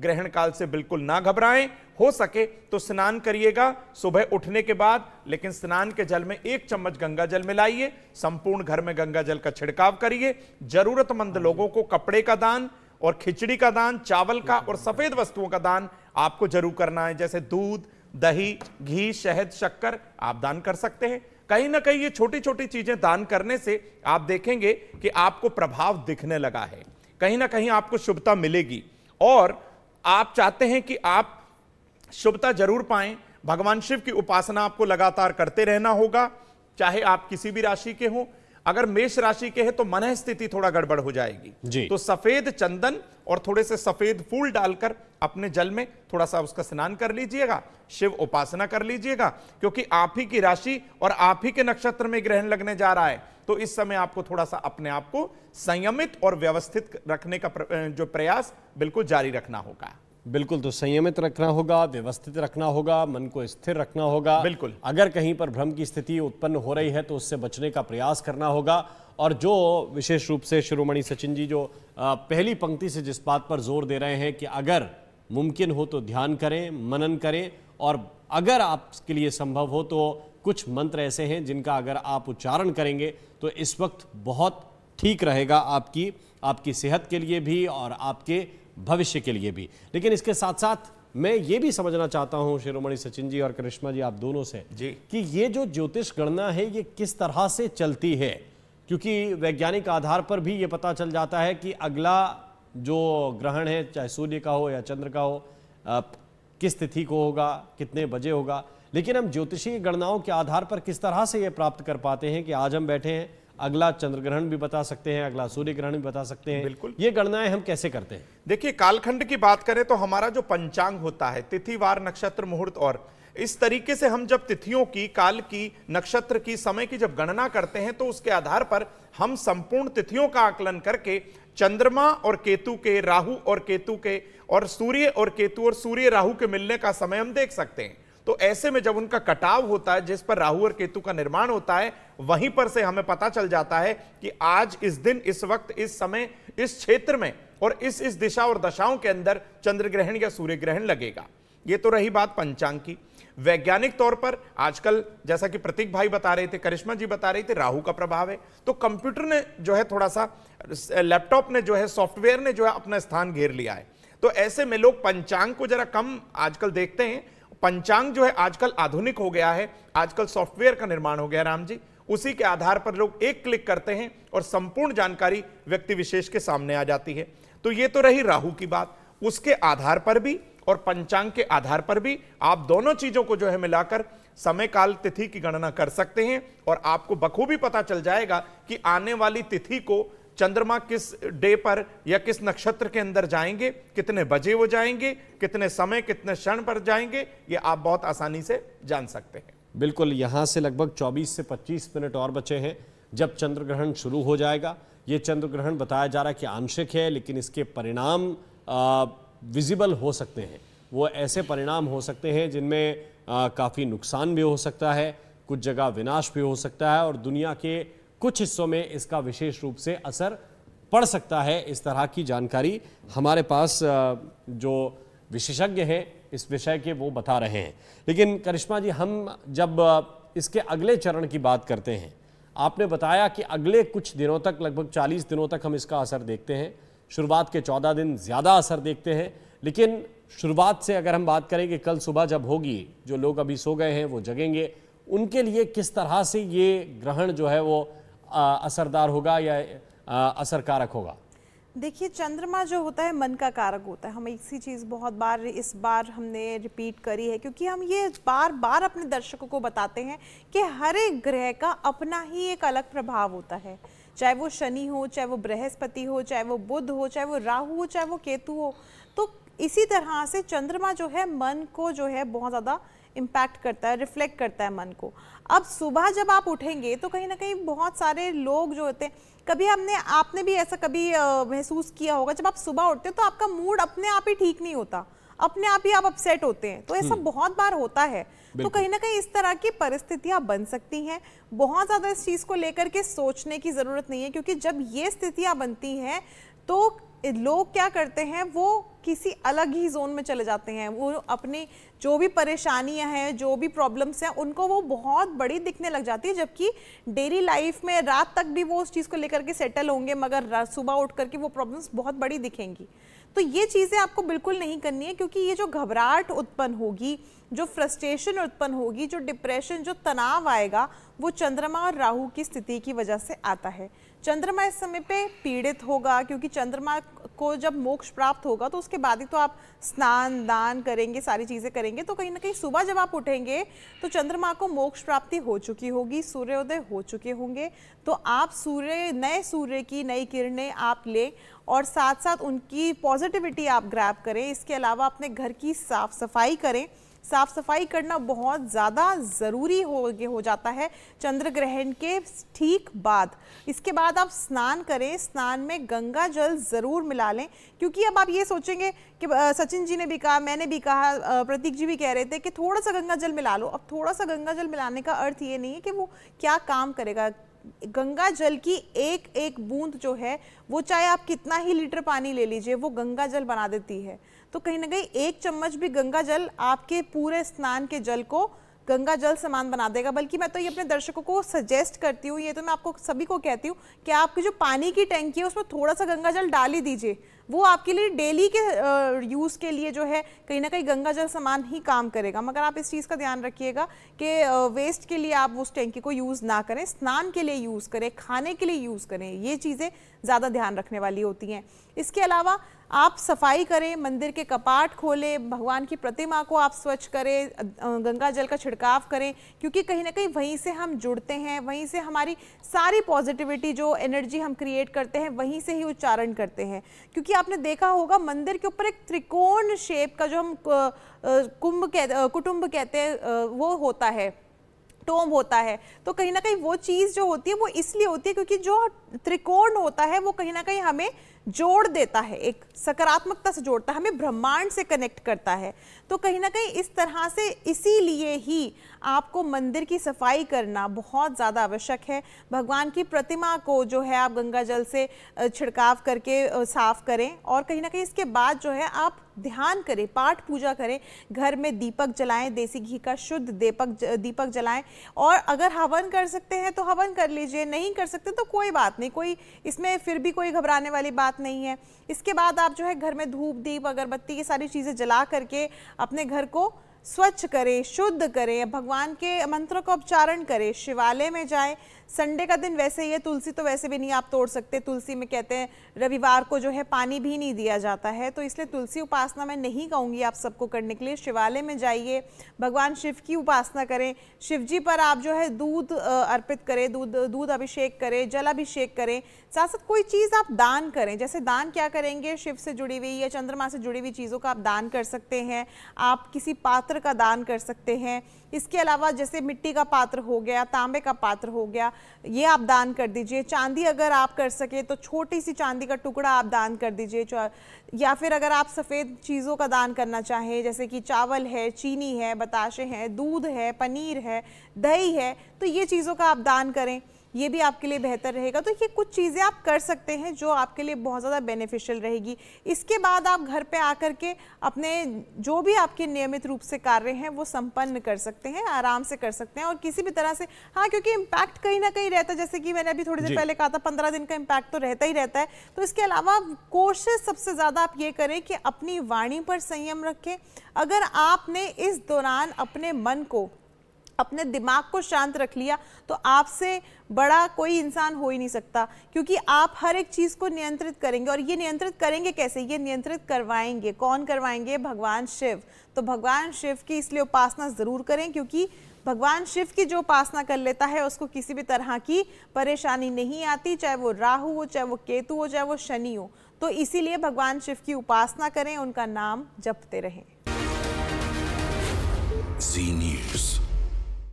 ग्रहण काल से बिल्कुल ना घबराएं हो सके तो स्नान करिएगा सुबह उठने के बाद लेकिन स्नान के जल में एक चम्मच गंगा जल मिलाइए संपूर्ण घर में गंगा जल का छिड़काव करिए जरूरतमंद हाँ लोगों को कपड़े का दान और खिचड़ी का दान चावल का और हाँ सफेद वस्तुओं का दान आपको जरूर करना है जैसे दूध दही घी शहद शक्कर आप दान कर सकते हैं कहीं ना कहीं ये छोटी छोटी चीजें दान करने से आप देखेंगे कि आपको प्रभाव दिखने लगा है कहीं ना कहीं आपको शुभता मिलेगी और आप चाहते हैं कि आप शुभता जरूर पाएं भगवान शिव की उपासना आपको लगातार करते रहना होगा चाहे आप किसी भी राशि के हों अगर मेष राशि के हैं तो मन स्थिति थोड़ा गड़बड़ हो जाएगी जी तो सफेद चंदन और थोड़े से सफेद फूल डालकर अपने जल में थोड़ा सा उसका स्नान कर लीजिएगा शिव उपासना कर लीजिएगा क्योंकि आप ही की राशि और आप ही के नक्षत्र में ग्रहण लगने जा रहा है तो इस समय आपको थोड़ा सा अपने आप को संयमित और व्यवस्थित रखने का जो प्रयास बिल्कुल जारी रखना होगा बिल्कुल तो संयमित रखना होगा व्यवस्थित रखना होगा मन को स्थिर रखना होगा बिल्कुल अगर कहीं पर भ्रम की स्थिति उत्पन्न हो रही है तो उससे बचने का प्रयास करना होगा और जो विशेष रूप से शिरोमणि सचिन जी जो पहली पंक्ति से जिस बात पर जोर दे रहे हैं कि अगर मुमकिन हो तो ध्यान करें मनन करें और अगर आपके लिए संभव हो तो कुछ मंत्र ऐसे हैं जिनका अगर आप उच्चारण करेंगे तो इस वक्त बहुत ठीक रहेगा आपकी आपकी सेहत के लिए भी और आपके भविष्य के लिए भी लेकिन इसके साथ साथ मैं ये भी समझना चाहता हूं शिरोमणि सचिन जी और करिश्मा जी आप दोनों से जी कि ये जो ज्योतिष गणना है ये किस तरह से चलती है क्योंकि वैज्ञानिक आधार पर भी ये पता चल जाता है कि अगला जो ग्रहण है चाहे सूर्य का हो या चंद्र का हो किस तिथि को होगा कितने बजे होगा लेकिन हम ज्योतिषीय गणनाओं के आधार पर किस तरह से ये प्राप्त कर पाते हैं कि आज हम बैठे हैं अगला चंद्र ग्रहण भी बता सकते हैं अगला सूर्य ग्रहण भी बता सकते हैं बिल्कुल ये गणनाएं हम कैसे करते हैं देखिए कालखंड की बात करें तो हमारा जो पंचांग होता है तिथि वार नक्षत्र मुहूर्त और इस तरीके से हम जब तिथियों की काल की नक्षत्र की समय की जब गणना करते हैं तो उसके आधार पर हम संपूर्ण तिथियों का आकलन करके चंद्रमा और केतु के राहु और केतु के और सूर्य और केतु और सूर्य राहु के मिलने का समय हम देख सकते हैं तो ऐसे में जब उनका कटाव होता है जिस पर राहु और केतु का निर्माण होता है वहीं पर से हमें पता चल जाता है कि आज इस दिन इस वक्त इस समय इस क्षेत्र में और इस इस दिशा और दशाओं के अंदर चंद्र ग्रहण या सूर्य ग्रहण लगेगा ये तो रही बात पंचांग की वैज्ञानिक तौर पर आजकल जैसा कि प्रतीक भाई बता रहे थे करिश्मा जी बता रहे थे राहु का प्रभाव है तो कंप्यूटर ने जो है थोड़ा सा लैपटॉप ने जो है सॉफ्टवेयर ने जो है अपना स्थान घेर लिया है तो ऐसे में लोग पंचांग को जरा कम आजकल देखते हैं पंचांग जो है आजकल आधुनिक हो गया है आजकल सॉफ्टवेयर का निर्माण हो गया राम जी उसी के आधार पर लोग एक क्लिक करते हैं और संपूर्ण जानकारी व्यक्ति विशेष के सामने आ जाती है तो ये तो रही राहु की बात उसके आधार पर भी और पंचांग के आधार पर भी आप दोनों चीजों को जो है मिलाकर समय काल तिथि की गणना कर सकते हैं और आपको बखूबी पता चल जाएगा कि आने वाली तिथि को चंद्रमा किस डे पर या किस नक्षत्र के अंदर जाएंगे कितने बजे वो जाएंगे कितने समय कितने क्षण पर जाएंगे ये आप बहुत आसानी से जान सकते हैं बिल्कुल यहाँ से लगभग 24 से 25 मिनट और बचे हैं जब चंद्र ग्रहण शुरू हो जाएगा ये चंद्र ग्रहण बताया जा रहा है कि आंशिक है लेकिन इसके परिणाम विजिबल हो सकते हैं वो ऐसे परिणाम हो सकते हैं जिनमें काफ़ी नुकसान भी हो सकता है कुछ जगह विनाश भी हो सकता है और दुनिया के कुछ हिस्सों में इसका विशेष रूप से असर पड़ सकता है इस तरह की जानकारी हमारे पास जो विशेषज्ञ हैं इस विषय के वो बता रहे हैं लेकिन करिश्मा जी हम जब इसके अगले चरण की बात करते हैं आपने बताया कि अगले कुछ दिनों तक लगभग 40 दिनों तक हम इसका असर देखते हैं शुरुआत के 14 दिन ज़्यादा असर देखते हैं लेकिन शुरुआत से अगर हम बात करें कि कल सुबह जब होगी जो लोग अभी सो गए हैं वो जगेंगे उनके लिए किस तरह से ये ग्रहण जो है वो असरदार होगा या असर कारक होगा देखिए चंद्रमा जो होता है मन का कारक होता है हम एक सी चीज़ बहुत बार इस बार हमने रिपीट करी है क्योंकि हम ये बार बार अपने दर्शकों को बताते हैं कि हर एक ग्रह का अपना ही एक अलग प्रभाव होता है चाहे वो शनि हो चाहे वो बृहस्पति हो चाहे वो बुध हो चाहे वो राहु हो चाहे वो केतु हो तो इसी तरह से चंद्रमा जो है मन को जो है बहुत ज़्यादा इम्पैक्ट करता है रिफ्लेक्ट करता है मन को अब सुबह जब आप उठेंगे तो कहीं ना कहीं बहुत सारे लोग जो होते हैं कभी हमने आपने भी ऐसा कभी महसूस किया होगा जब आप सुबह उठते हो तो आपका मूड अपने आप ही ठीक नहीं होता अपने आप ही आप अपसेट होते हैं तो ऐसा हम्म। बहुत बार होता है तो कहीं ना कहीं इस तरह की परिस्थितियां बन सकती हैं बहुत ज़्यादा इस चीज़ को लेकर के सोचने की ज़रूरत नहीं है क्योंकि जब ये स्थितियां बनती हैं तो लोग क्या करते हैं वो किसी अलग ही जोन में चले जाते हैं वो अपनी जो भी परेशानियां हैं जो भी प्रॉब्लम्स हैं उनको वो बहुत बड़ी दिखने लग जाती है जबकि डेली लाइफ में रात तक भी वो उस चीज़ को लेकर के सेटल होंगे मगर सुबह उठ करके वो प्रॉब्लम्स बहुत बड़ी दिखेंगी तो ये चीज़ें आपको बिल्कुल नहीं करनी है क्योंकि ये जो घबराहट उत्पन्न होगी जो फ्रस्ट्रेशन उत्पन्न होगी जो डिप्रेशन जो तनाव आएगा वो चंद्रमा और राहु की स्थिति की वजह से आता है चंद्रमा इस समय पे पीड़ित होगा क्योंकि चंद्रमा को जब मोक्ष प्राप्त होगा तो उसके बाद ही तो आप स्नान दान करेंगे सारी चीज़ें करेंगे तो कहीं ना कहीं सुबह जब आप उठेंगे तो चंद्रमा को मोक्ष प्राप्ति हो चुकी होगी सूर्योदय हो चुके होंगे तो आप सूर्य नए सूर्य की नई किरणें आप लें और साथ साथ उनकी पॉजिटिविटी आप ग्रैप करें इसके अलावा अपने घर की साफ़ सफाई करें साफ सफाई करना बहुत ज़्यादा ज़रूरी हो हो जाता है चंद्र ग्रहण के ठीक बाद इसके बाद आप स्नान करें स्नान में गंगा जल ज़रूर मिला लें क्योंकि अब आप ये सोचेंगे कि सचिन जी ने भी कहा मैंने भी कहा प्रतीक जी भी कह रहे थे कि थोड़ा सा गंगा जल मिला लो अब थोड़ा सा गंगा जल मिलाने का अर्थ ये नहीं है कि वो क्या काम करेगा गंगा जल की एक एक बूंद जो है वो चाहे आप कितना ही लीटर पानी ले लीजिए वो गंगा जल बना देती है तो कहीं ना कहीं एक चम्मच भी गंगा जल आपके पूरे स्नान के जल को गंगा जल समान बना देगा बल्कि मैं तो ये अपने दर्शकों को सजेस्ट करती हूँ ये तो मैं आपको सभी को कहती हूँ कि आपकी जो पानी की टैंकी है उसमें थोड़ा सा गंगा जल डाल ही दीजिए वो आपके लिए डेली के यूज़ के लिए जो है कहीं ना कहीं गंगा जल समान ही काम करेगा मगर आप इस चीज़ का ध्यान रखिएगा कि वेस्ट के लिए आप उस टैंकी को यूज़ ना करें स्नान के लिए यूज़ करें खाने के लिए यूज़ करें ये चीज़ें ज़्यादा ध्यान रखने वाली होती हैं इसके अलावा आप सफाई करें मंदिर के कपाट खोलें भगवान की प्रतिमा को आप स्वच्छ करें गंगा जल का छिड़काव करें क्योंकि कहीं ना कहीं वहीं से हम जुड़ते हैं वहीं से हमारी सारी पॉजिटिविटी जो एनर्जी हम क्रिएट करते हैं वहीं से ही उच्चारण करते हैं क्योंकि आपने देखा होगा मंदिर के ऊपर एक त्रिकोण शेप का जो हम कुंभ कह कुटुंब कहते हैं वो होता है टोम होता है तो कहीं ना कहीं वो चीज़ जो होती है वो इसलिए होती है क्योंकि जो त्रिकोण होता है वो कहीं ना कहीं हमें जोड़ देता है एक सकारात्मकता से जोड़ता है हमें ब्रह्मांड से कनेक्ट करता है तो कहीं ना कहीं इस तरह से इसीलिए ही आपको मंदिर की सफाई करना बहुत ज़्यादा आवश्यक है भगवान की प्रतिमा को जो है आप गंगा जल से छिड़काव करके साफ़ करें और कहीं ना कहीं इसके बाद जो है आप ध्यान करें पाठ पूजा करें घर में दीपक जलाएं देसी घी का शुद्ध दीपक दीपक जलाएं और अगर हवन कर सकते हैं तो हवन कर लीजिए नहीं कर सकते तो कोई बात नहीं कोई इसमें फिर भी कोई घबराने वाली बात नहीं है इसके बाद आप जो है घर में धूप दीप अगरबत्ती ये सारी चीज़ें जला करके अपने घर को स्वच्छ करें शुद्ध करें भगवान के मंत्रों का उच्चारण करें शिवालय में जाएं संडे का दिन वैसे ही है तुलसी तो वैसे भी नहीं आप तोड़ सकते तुलसी में कहते हैं रविवार को जो है पानी भी नहीं दिया जाता है तो इसलिए तुलसी उपासना मैं नहीं कहूँगी आप सबको करने के लिए शिवालय में जाइए भगवान शिव की उपासना करें शिव जी पर आप जो है दूध अर्पित करें दूध दूध अभिषेक करें जल अभिषेक करें साथ साथ कोई चीज़ आप दान करें जैसे दान क्या करेंगे शिव से जुड़ी हुई या चंद्रमा से जुड़ी हुई चीज़ों का आप दान कर सकते हैं आप किसी पात्र पात्र का दान कर सकते हैं इसके अलावा जैसे मिट्टी का पात्र हो गया तांबे का पात्र हो गया ये आप दान कर दीजिए चांदी अगर आप कर सके तो छोटी सी चांदी का टुकड़ा आप दान कर दीजिए या फिर अगर आप सफ़ेद चीज़ों का दान करना चाहें जैसे कि चावल है चीनी है बताशे हैं दूध है पनीर है दही है तो ये चीज़ों का आप दान करें ये भी आपके लिए बेहतर रहेगा तो ये कुछ चीज़ें आप कर सकते हैं जो आपके लिए बहुत ज़्यादा बेनिफिशियल रहेगी इसके बाद आप घर पे आकर के अपने जो भी आपके नियमित रूप से कार्य हैं वो संपन्न कर सकते हैं आराम से कर सकते हैं और किसी भी तरह से हाँ क्योंकि इम्पैक्ट कहीं ना कहीं रहता है जैसे कि मैंने अभी थोड़ी देर पहले कहा था पंद्रह दिन का इम्पैक्ट तो रहता ही रहता है तो इसके अलावा कोशिश सबसे ज़्यादा आप ये करें कि अपनी वाणी पर संयम रखें अगर आपने इस दौरान अपने मन को अपने दिमाग को शांत रख लिया तो आपसे बड़ा कोई इंसान हो ही नहीं सकता क्योंकि आप हर एक चीज़ को नियंत्रित करेंगे और ये नियंत्रित करेंगे कैसे ये नियंत्रित करवाएंगे कौन करवाएंगे भगवान शिव तो भगवान शिव की इसलिए उपासना ज़रूर करें क्योंकि भगवान शिव की जो उपासना कर लेता है उसको किसी भी तरह की परेशानी नहीं आती चाहे वो राहु हो चाहे वो केतु हो चाहे वो शनि हो तो इसीलिए भगवान शिव की उपासना करें उनका नाम जपते रहें जी न्यूज़